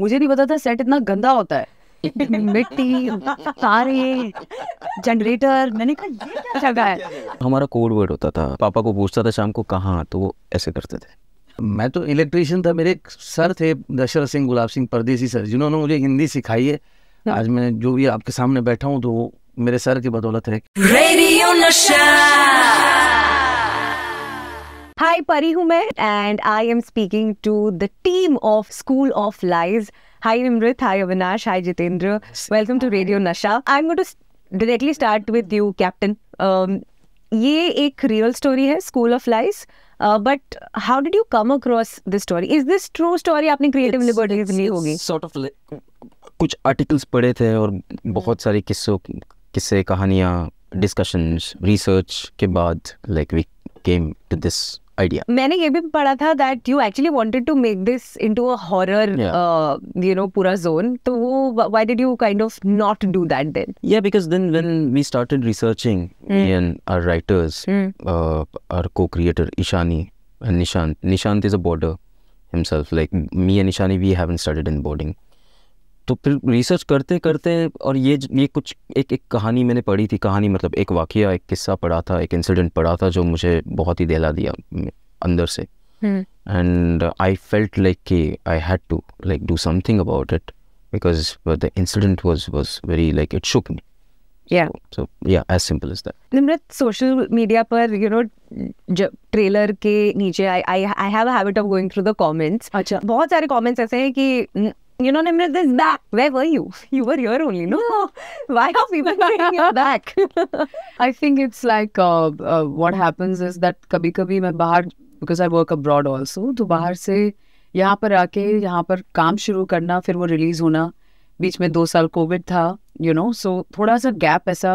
मुझे नहीं पता था सेट इतना गंदा होता है मिट्टी तारे जनरेटर मैंने कहा ये क्या हमारा कोड वर्ड होता था पापा को पूछता था शाम को कहाँ तो वो ऐसे करते थे मैं तो इलेक्ट्रिशियन था मेरे सर थे दशरथ सिंह गुलाब सिंह परदेसी सर जिन्होंने मुझे हिंदी सिखाई है हाँ। आज मैं जो भी आपके सामने बैठा हूँ तो मेरे सर की बदौलत है रेडियो नशा Hi, Pari हूँ मैं and I am speaking to the team of School of Lies. Hi Imrit, hi Avinash, hi Jitendra. Welcome to Radio Nasha. I'm going to directly start with you, Captain. Um, ये एक real story है school of life but how did you come across this story is this true story आपने creative liberties ली होगी sort of कुछ articles पढ़े थे और बहुत सारे किस्सों किस्से कहानियाँ डिस्कशंस रिसर्च के बाद like we came to this idea. मैंने ये भी पढ़ा था that you actually wanted to make this into a horror, yeah. uh, you know, pura zone. So why did you kind of not do that then? Yeah, because then when we started researching mm. and our writers, mm. uh, our co-creator Ishani and Nishant. Nishant is a boarder himself. Like mm. me and Ishani, we haven't started in boarding. तो फिर research करते करते और ये ये कुछ एक एक कहानी मैंने पढ़ी थी कहानी मतलब एक वाक़ एक किस्सा पढ़ा था एक इंसिडेंट पढ़ा था जो मुझे बहुत ही दहला दिया अंदर से एंड आई फेल्ट लाइक कि I had to like do something about it because the incident was was very like it shook me Yeah. So, so yeah, as simple as that. Nimrat, social media पर you know जब trailer के नीचे I I I have a habit of going through the comments. अच्छा. बहुत सारे comments ऐसे हैं कि you know, Nimrit is back. Where were you? You were here only, no? Yeah. Why are people saying you're back? I think it's like uh, uh, what happens is that kabhi kabhi main bahar, because I work abroad also, to bahar se yahan par aake, yahan par kaam shuru karna, fir wo release hona, बीच में दो साल Covid था you know सो थोड़ा सा gap ऐसा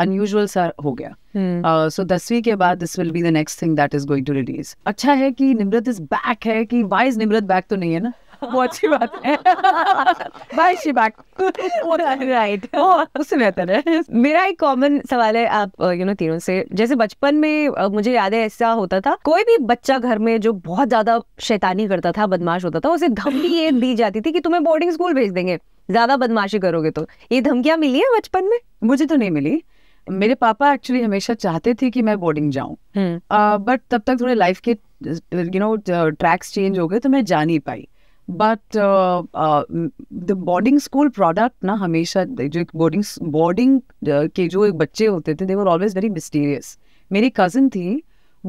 unusual सा हो गया सो दसवीं के बाद this will be the next thing that is going to release अच्छा है कि निमृत इज बैक है कि वाई इज निमृत बैक तो नहीं है ना वो अच्छी बात है बाय शी बैक राइट उससे बेहतर है मेरा एक कॉमन सवाल है आप यू नो तीनों से जैसे बचपन में मुझे याद है ऐसा होता था कोई भी बच्चा घर में जो बहुत ज्यादा शैतानी करता था बदमाश होता था उसे धमकी ये दी जाती थी कि तुम्हें बोर्डिंग स्कूल भेज देंगे ज्यादा बदमाशी करोगे तो ये धमकियां मिली है बचपन में मुझे तो नहीं मिली मेरे पापा एक्चुअली हमेशा चाहते थे कि मैं बोर्डिंग जाऊं बट uh, तब तक थोड़े लाइफ के यू नो ट्रैक्स चेंज हो गए तो मैं जा नहीं पाई but the boarding school product ना हमेशा जो एक बोर्डिंग बोर्डिंग uh, के जो एक बच्चे होते थे they were always very mysterious मेरी कज़न थी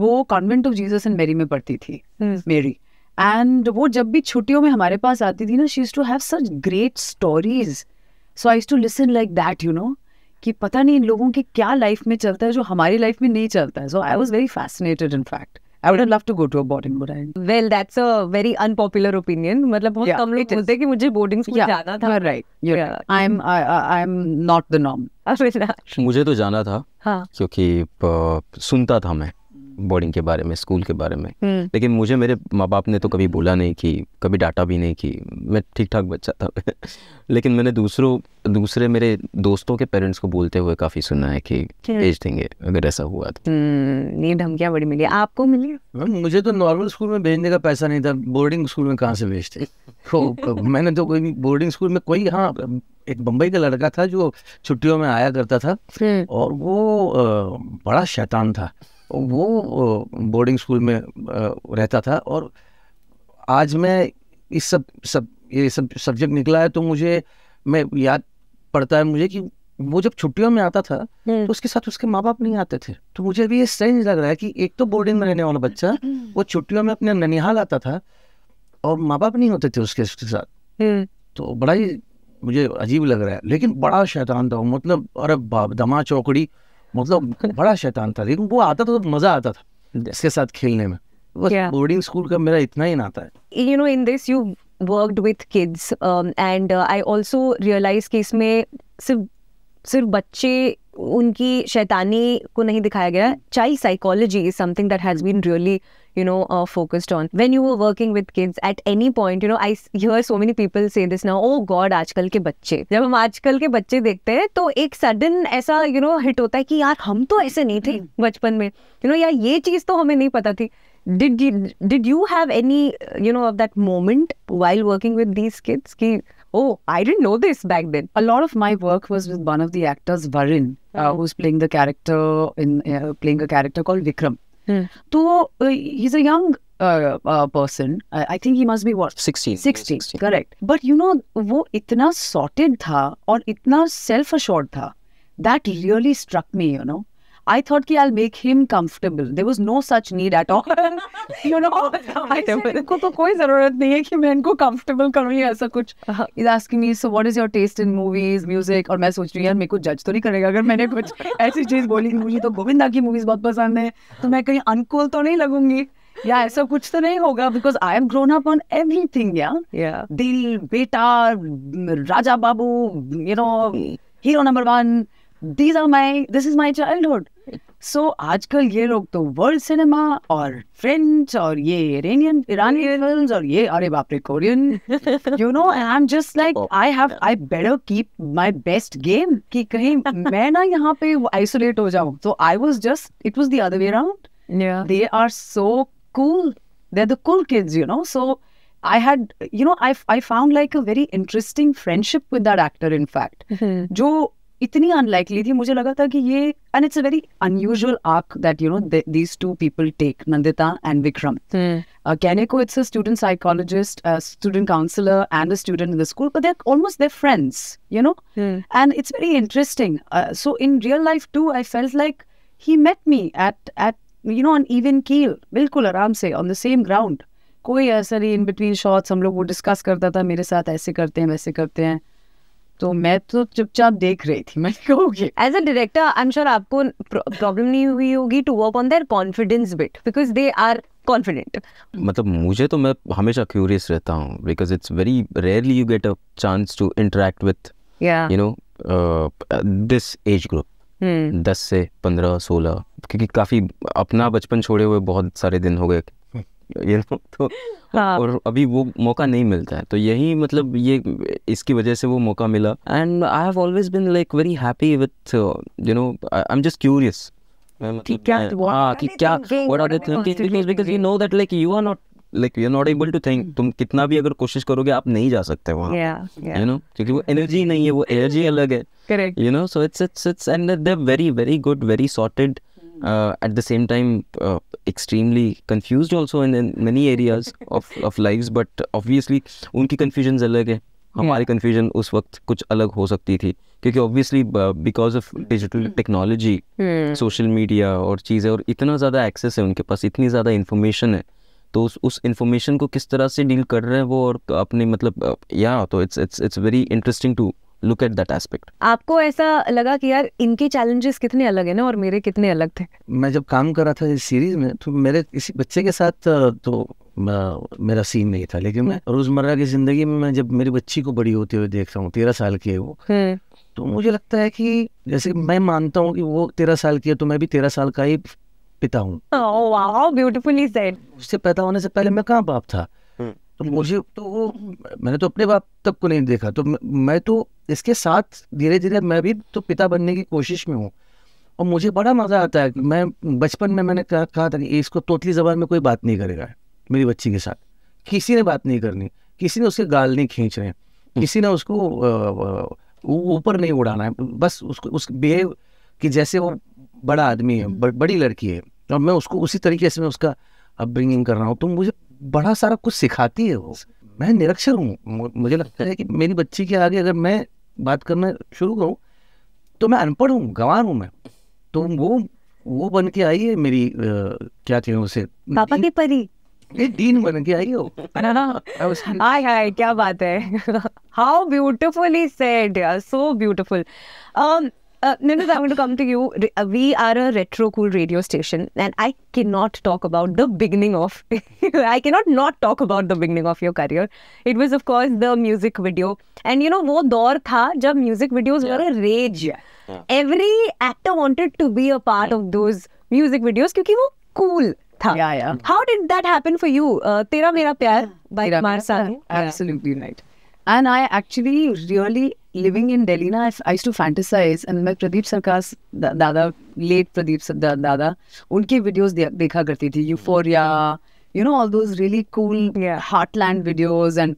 वो कॉन्वेंट ऑफ जीसस एंड मेरी में पढ़ती थी मेरी hmm. एंड वो जब भी छुट्टियों में हमारे पास आती थी ना she to have such great stories so I to listen like that you know कि पता नहीं इन लोगों के क्या लाइफ में चलता है जो हमारी लाइफ में नहीं चलता है so I was very fascinated in fact I would love to go to a boarding but well that's a very unpopular opinion मतलब बहुत कम लोग बोलते हैं कि मुझे बोर्डिंग स्कूल जाना था right I am I am not the norm मुझे तो जाना था हाँ। क्योंकि सुनता था मैं बोर्डिंग के बारे में स्कूल के बारे में हम्म। लेकिन मुझे मेरे माँ बाप ने तो कभी बोला नहीं कि कभी डाटा भी नहीं कि मैं ठीक ठाक बच्चा था लेकिन मैंने दूसरों दूसरे मेरे दोस्तों के पेरेंट्स को बोलते हुए काफ़ी सुना है कि भेज देंगे अगर ऐसा हुआ तो नहीं हम्म, धमकिया बड़ी मिली आपको मिली मुझे तो नॉर्मल स्कूल में भेजने का पैसा नहीं था बोर्डिंग स्कूल में कहाँ से भेजते तो मैंने तो कोई बोर्डिंग स्कूल में कोई हाँ एक बम्बई का लड़का था जो छुट्टियों में आया करता था हम्म। और वो बड़ा शैतान था वो बोर्डिंग स्कूल में रहता था और आज मैं इस सब सब ये सब सब्जेक्ट निकला है तो मुझे मैं याद पड़ता है मुझे कि वो जब छुट्टियों में आता था हम्म। तो उसके साथ उसके माँ बाप नहीं आते थे तो मुझे भी ये स्ट्रेंज लग रहा है कि एक तो बोर्डिंग में रहने वाला बच्चा वो छुट्टियों में अपने ननिहाल आता था और माँ बाप नहीं होते थे उसके उसके साथ हम्म। तो बड़ा ही मुझे अजीब लग रहा है लेकिन बड़ा शैतान था मतलब अरे बाप दमा चौकड़ी मतलब बड़ा शैतान था लेकिन वो आता था तो मजा आता था इसके साथ खेलने में बोर्डिंग स्कूल का मेरा इतना ही नाता है you know in this you worked with kids and I also realise कि इसमें सिर्फ सिर्फ बच्चे उनकी शैतानी को नहीं दिखाया गया चाई psychology is something that has been really you know focused on when you are working with kids at any point you know I hear so many people say this now oh god आजकल के बच्चे जब हम आजकल के बच्चे देखते हैं तो एक सडन ऐसा you you know know, hit होता है कि यार हम तो ऐसे नहीं थे बचपन में यू you नो know, यार ये चीज तो हमें नहीं पता थी did you did you have any you know of that moment while working with these kids की oh, I didn't know this back then. A lot of my work was with one of the actors, Varun, uh, hmm. who's playing the character in uh, playing a character called Vikram. Hmm. So uh, he's a young uh, uh, person. I think he must be what 16. 16, 16. correct. But you know, वो इतना sorted था और इतना self assured था. That really struck me, you know. I thought कि I'll make him comfortable. There was no such need at all. you know, I said इनको तो कोई ज़रूरत नहीं है कि मैं इनको comfortable करूँ या ऐसा कुछ. He's asking me, so what is your taste in movies, music? और मैं सोच रही यार मेरे को judge तो नहीं करेगा अगर मैंने कुछ ऐसी चीज़ बोली मुझे तो गोविंदा की movies बहुत पसंद है तो मैं कहीं uncool तो नहीं लगूंगी. या ऐसा कुछ तो नहीं होगा because I am grown up on everything या Dil Beta Raja Babu you know hero number one these are my this is my childhood so so, आजकल ये लोग तो वर्ल्ड सिनेमा और फ्रेंच और ये इरेनियन इरानियन फिल्म्स और ये अरे बाप रे Korean you know and I am just like I have I better keep my best game कि कहीं मैं ना यहाँ पे आइसोलेट हो जाऊं तो I was just it was the other way around they are so cool they are the cool kids you know so I had, you know, I I found like a very interesting friendship with that actor. In fact, जो इतनी unlikely थी मुझे लगा था कि ये and it's a very unusual arc that you know these two people take Nandita and Vikram कहने को it's a student psychologist student counsellor and a student in the school but they're almost they're friends you know and it's very interesting so in real life too I felt like he met me at at you know on even keel बिल्कुल आराम से on the same ground कोई ऐसा नहीं in between shorts हम लोग वो discuss करता था मेरे साथ ऐसे करते हैं वैसे करते हैं तो मैं तो चुपचाप देख रही थी मैं कहूँगी as a director I am sure आपको प्रॉब्लम नहीं हुई होगी to work on their confidence bit because they are confident मतलब मुझे तो मैं हमेशा क्यूरियस रहता हूँ because it's very rarely you get a chance to interact with you know this age group दस से पंद्रह सोलह क्योंकि काफ़ी अपना बचपन छोड़े हुए बहुत सारे दिन हो गए यू नो तो हाँ. और अभी वो मौका नहीं मिलता है तो यही मतलब ये इसकी वजह से वो मौका मिला and I have always been like very happy with you know I am just curious तुम कितना भी अगर कोशिश करोगे आप नहीं जा सकते वहाँ यू नो क्योंकि वो एनर्जी नहीं है वो एनर्जी अलग है very very good very sorted uh, at the same time uh, extremely confused also in, in many areas of of lives but obviously उनकी confusions अलग hai हमारी कन्फ्यूजन उस वक्त कुछ अलग हो सकती थी क्योंकि obviously because of digital technology social media और चीज़ें और इतना ज़्यादा एक्सेस है उनके पास इतनी ज़्यादा इन्फॉर्मेशन है तो उस उस इन्फॉर्मेशन को किस तरह से डील कर रहे हैं वो और अपने मतलब uh, या तो it's it's it's very interesting to look at that aspect आपको ऐसा लगा कि यार इनके चैलेंजेस कितने अलग है ना और मेरे कितने अलग थे मैं जब काम कर रहा था इस सीरीज में तो मेरे इसी बच्चे के साथ तो, तो मेरा सीन नहीं था लेकिन मैं रोजमर्रा की जिंदगी में मैं जब मेरी बच्ची को बड़ी होते हुए देखता हूँ तेरह साल की है वो हम्म। तो मुझे लगता है कि जैसे मैं मानता हूँ कि वो तेरह साल की है तो मैं भी तेरह साल का ही पिता हूँ oh, wow, उससे पैदा होने से पहले मैं कहाँ बाप था तो मुझे तो वो मैंने तो अपने बाप तक को नहीं देखा तो मैं तो इसके साथ धीरे धीरे मैं भी तो पिता बनने की कोशिश में हूँ और मुझे बड़ा मज़ा आता है मैं बचपन में मैंने कहा, कहा था कि इसको तोतली ज़बान में कोई बात नहीं करेगा मेरी बच्ची के साथ किसी ने बात नहीं करनी किसी ने उसके गाल नहीं खींच रहे किसी ने उसको ऊपर नहीं उड़ाना है बस उसको उस बिहेव कि जैसे वो बड़ा आदमी है बड़ी लड़की है और मैं उसको उसी तरीके से मैं उसका अपब्रिंगिंग कर रहा हूँ तो मुझे बड़ा सारा कुछ सिखाती है वो मैं निरक्षर हूँ मुझे लगता है कि मेरी बच्ची के आगे अगर मैं बात करना शुरू करूँ तो मैं अनपढ़ हूँ गंवार हूँ मैं तो वो वो बन के आई है मेरी आ, क्या थे उसे पापा की परी ये डीन बन के आई हो हाय हाय क्या बात है how beautifully said so beautiful Uh, I'm going to come to you. Uh, we are a retro cool radio station, and I cannot talk about the beginning of. I cannot not talk about the beginning of your career. It was, of course, the music video, and you know, वो door था जब music videos yeah. were a rage. Yeah. Every actor wanted to be a part yeah. of those music videos क्योंकि was cool Yeah, yeah. How did that happen for you? Uh, तेरा मेरा प्यार by Kumar Absolutely right. And I actually really living in Delhi ना I I used to fantasize, मैं प्रदीप सरकार दादा late Pradeep दादा उनके वीडियोज देखा करती थी Euphoria you know all those really cool heartland videos and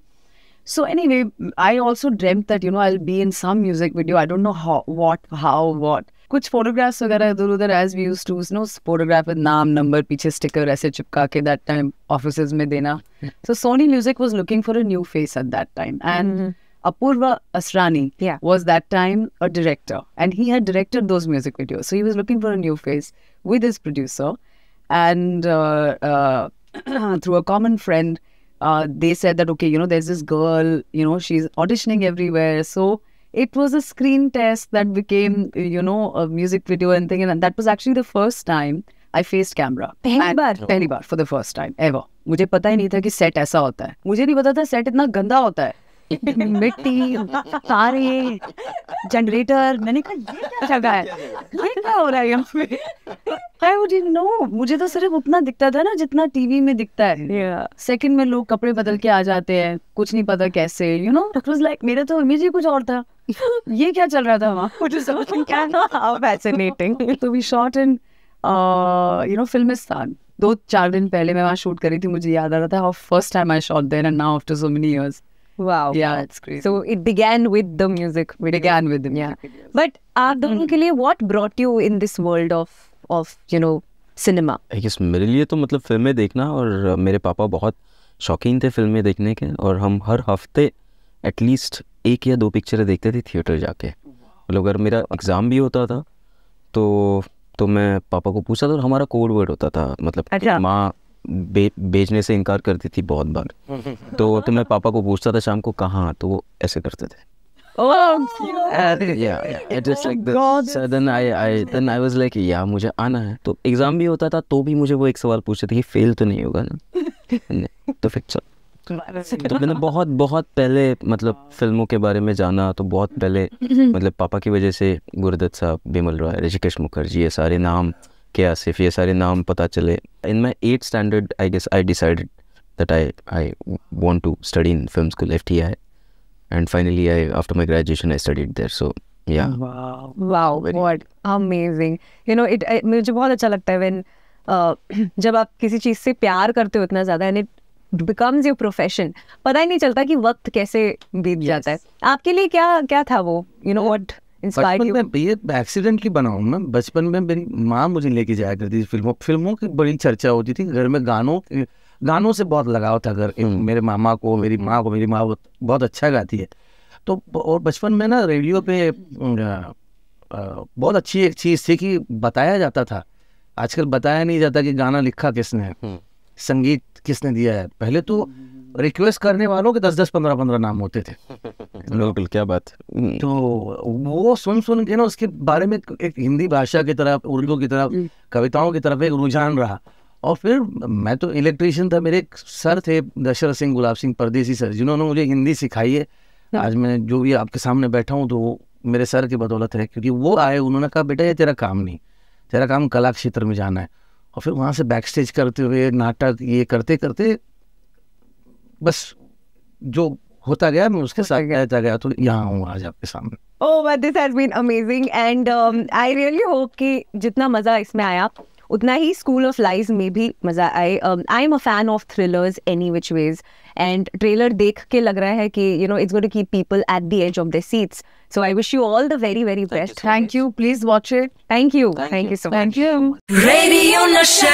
So anyway, I also dreamt that you know I'll be in some music video. I don't know how, what how what कुछ photographs वगैरह इधर उधर as we used to know photograph with नाम number पीछे sticker ऐसे चिपका के that time office में देना so Sony music was looking for a new face at that time and Apurva Asrani yeah. was that time a director, and he had directed those music videos. So he was looking for a new face with his producer, and uh, uh, through a common friend, uh, they said that okay, you know, there's this girl, you know, she's auditioning everywhere. So it was a screen test that became, you know, a music video and thing, and that was actually the first time I faced camera. पहली बार पहली बार for the first time ever मुझे पता ही नहीं था कि सेट ऐसा होता है मुझे नहीं पता था सेट इतना गंदा मिट्टी तारे जनरेटर मैंने कहा ये क्या जगह है ये क्या हो रहा है यहाँ पे आई वुड नो मुझे तो सिर्फ उतना दिखता था ना जितना टीवी में दिखता है सेकंड में लोग कपड़े बदल के आ जाते हैं कुछ नहीं पता कैसे you know it was like मेरा तो इमेज ही कुछ और था ये क्या चल रहा था वहाँ मुझे समझ में क्या था फैसिनेटिंग तो we shot in you know Filmistan दो चार दिन पहले मैं वहाँ शूट करी थी मुझे याद आ रहा था first time I shot there and now after so many years Wow. Yeah, it's crazy. So it began with the music video. Began with the music yeah. But आप दोनों के लिए what brought you in this world of of you know cinema? I guess मेरे लिए तो मतलब फिल्में देखना और मेरे पापा बहुत शौकीन थे फिल्में देखने के और हम हर हफ्ते एटलीस्ट एक या दो पिक्चरें देखते थे थिएटर जाके मतलब अगर मेरा एग्ज़ाम भी होता था तो तो मैं पापा को पूछा था और हमारा कोड वर्ड होता था मतलब अच्छा। माँ बे, बेचने से इनकार करती थी बहुत बार तो तो मैं पापा को पूछता था शाम को कहाँ तो वो ऐसे करते थे oh, मुझे आना है तो एग्जाम भी होता था तो भी मुझे वो एक सवाल पूछते थे कि फेल तो नहीं होगा ना तो फिर चल तो मैंने बहुत बहुत पहले मतलब फिल्मों के बारे में जाना तो बहुत पहले मतलब पापा की वजह से गुरुदत्त साहब बिमल रॉय ऋषिकेश मुखर्जी ये सारे नाम क्या सिर्फ ये सारे नाम पता चले in my eight standard I guess I decided that I I want to study in film school F T I and finally I after my graduation I studied there so मुझे बहुत अच्छा लगता है when, uh, जब आप किसी चीज से प्यार करते हो इतना ज्यादा and it becomes your profession पता ही नहीं चलता कि वक्त कैसे बीत yes. जाता है आपके लिए क्या क्या था वो यू नो वट बचपन में एक्सीडेंटली बना हूँ मैं बचपन में मेरी माँ मुझे लेके जाया करती थी फिल्मों फिल्मों की बड़ी चर्चा होती थी घर में गानों गानों से बहुत लगाव था घर हम्म। मेरे मामा को मेरी माँ को मेरी माँ बहुत अच्छा गाती है तो और बचपन में ना रेडियो पे बहुत अच्छी एक चीज़ थी कि बताया जाता था आजकल बताया नहीं जाता कि गाना लिखा किसने हम्म। संगीत किसने दिया है पहले तो रिक्वेस्ट करने वालों के दस दस पंद्रह पंद्रह नाम होते थे बिल्कुल क्या बात हम्म। तो वो सुन सुन के ना उसके बारे में एक हिंदी भाषा की तरफ उर्दू की तरफ हम्म। कविताओं की तरफ एक रुझान रहा और फिर मैं तो इलेक्ट्रिशियन था मेरे एक सर थे दशरथ सिंह गुलाब सिंह परदेसी सर जिन्होंने मुझे हिंदी सिखाई है हाँ। आज मैं जो भी आपके सामने बैठा हूँ तो वो मेरे सर की बदौलत है क्योंकि वो आए उन्होंने कहा बेटा ये तेरा काम नहीं तेरा काम कला क्षेत्र में जाना है और फिर वहाँ से बैक स्टेज करते हुए नाटक ये करते करते बस जो होता गया मैं उसके साथ कहता गया तो यहाँ हूँ आज आपके सामने oh but this has been amazing and I really hope कि जितना मज़ा इसमें आया उतना ही स्कूल ऑफ लाइज में भी मज़ा आए I am a fan of thrillers any which ways and trailer देख के लग रहा है कि you know it's going to keep people at the edge of the seats so I wish you all the very very best thank you please watch it thank you thank you so much thank you radio नशा